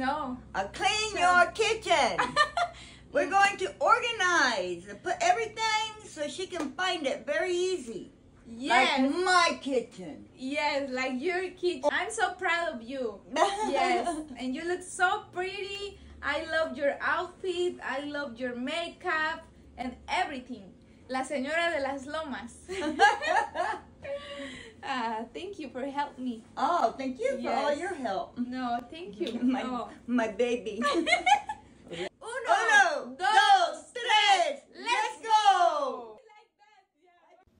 No. I uh, clean your kitchen. We're going to organize and put everything so she can find it very easy. Yes. Like my kitchen. Yes, like your kitchen. I'm so proud of you. yes. And you look so pretty. I love your outfit. I love your makeup and everything. La señora de las lomas. Ah, thank you for help me. Oh, thank you for all your help. No, thank you. My, oh. my baby. Uno, dos, tres, let's go.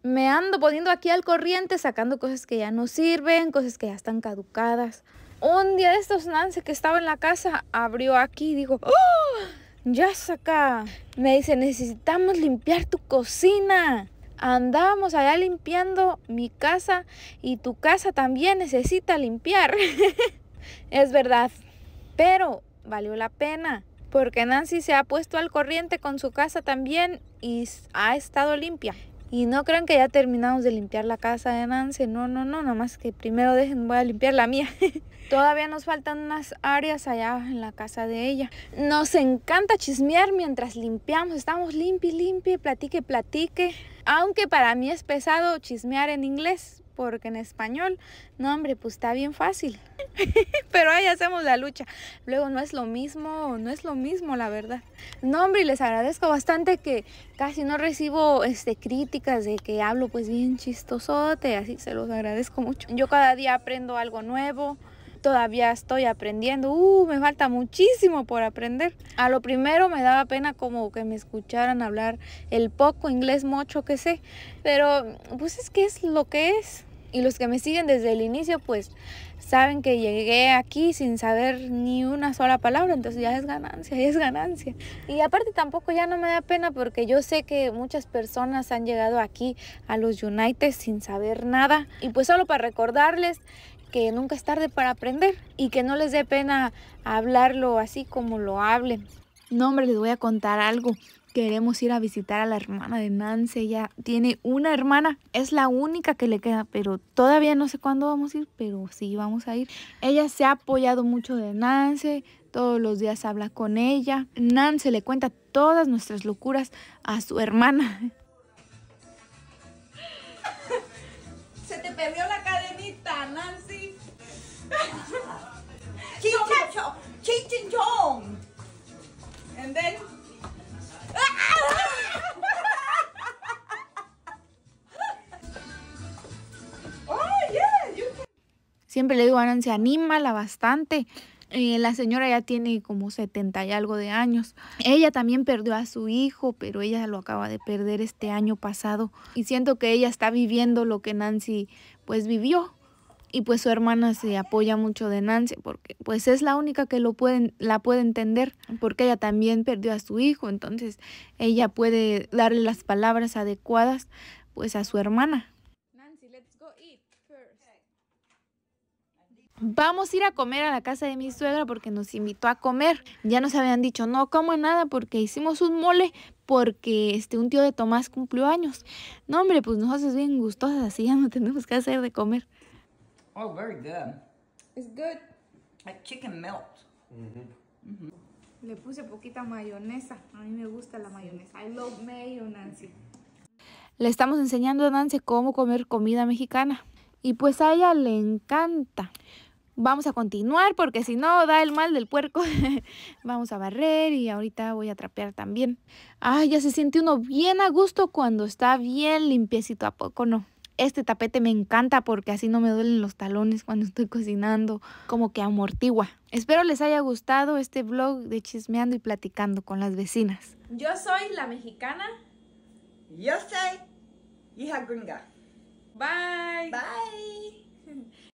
Me ando poniendo aquí al corriente, sacando cosas que ya no sirven, cosas que ya están caducadas. Un día de estos, Nancy que estaba en la casa, abrió aquí y dijo, ¡Oh! ¡Ya saca! Me dice, necesitamos limpiar tu cocina andábamos allá limpiando mi casa y tu casa también necesita limpiar. es verdad, pero valió la pena porque Nancy se ha puesto al corriente con su casa también y ha estado limpia. Y no crean que ya terminamos de limpiar la casa de Nancy. No, no, no, más que primero dejen, voy a limpiar la mía. Todavía nos faltan unas áreas allá en la casa de ella. Nos encanta chismear mientras limpiamos. Estamos limpi, limpi, platique, platique. Aunque para mí es pesado chismear en inglés, porque en español, no hombre, pues está bien fácil. Pero ahí hacemos la lucha. Luego no es lo mismo, no es lo mismo, la verdad. No hombre, y les agradezco bastante que casi no recibo este, críticas de que hablo pues bien chistosote, así se los agradezco mucho. Yo cada día aprendo algo nuevo todavía estoy aprendiendo, uh, me falta muchísimo por aprender. A lo primero me daba pena como que me escucharan hablar el poco inglés mocho que sé, pero pues es que es lo que es y los que me siguen desde el inicio, pues saben que llegué aquí sin saber ni una sola palabra, entonces ya es ganancia, ya es ganancia. Y aparte tampoco ya no me da pena porque yo sé que muchas personas han llegado aquí a los United sin saber nada. Y pues solo para recordarles que nunca es tarde para aprender y que no les dé pena hablarlo así como lo hablen. No, hombre, les voy a contar algo queremos ir a visitar a la hermana de Nancy, Ella tiene una hermana, es la única que le queda, pero todavía no sé cuándo vamos a ir, pero sí vamos a ir. Ella se ha apoyado mucho de Nancy, todos los días habla con ella. Nancy le cuenta todas nuestras locuras a su hermana. Se te perdió la cadenita, Nancy. Siempre le digo a Nancy, anímala bastante. Eh, la señora ya tiene como 70 y algo de años. Ella también perdió a su hijo, pero ella lo acaba de perder este año pasado. Y siento que ella está viviendo lo que Nancy pues vivió. Y pues su hermana se apoya mucho de Nancy porque pues es la única que lo pueden, la puede entender porque ella también perdió a su hijo. Entonces ella puede darle las palabras adecuadas pues a su hermana. vamos a ir a comer a la casa de mi suegra porque nos invitó a comer. Ya nos habían dicho, no como nada porque hicimos un mole porque este, un tío de Tomás cumplió años. No, hombre, pues nos haces bien gustosas, así ya no tenemos que hacer de comer. Oh, very good. It's good. Like chicken melt. Mm-hmm. Le puse poquita mayonesa. A mí me gusta la mayonesa. I love mayo, Nancy. Le estamos enseñando a Nancy cómo comer comida mexicana. Y pues a ella le encanta. Vamos a continuar porque si no da el mal del puerco. Vamos a barrer y ahorita voy a trapear también. Ay, ah, ya se siente uno bien a gusto cuando está bien limpiecito, ¿a poco no? Este tapete me encanta porque así no me duelen los talones cuando estoy cocinando, como que amortigua. Espero les haya gustado este vlog de chismeando y platicando con las vecinas. Yo soy la mexicana. Yo soy hija gringa. Bye. Bye.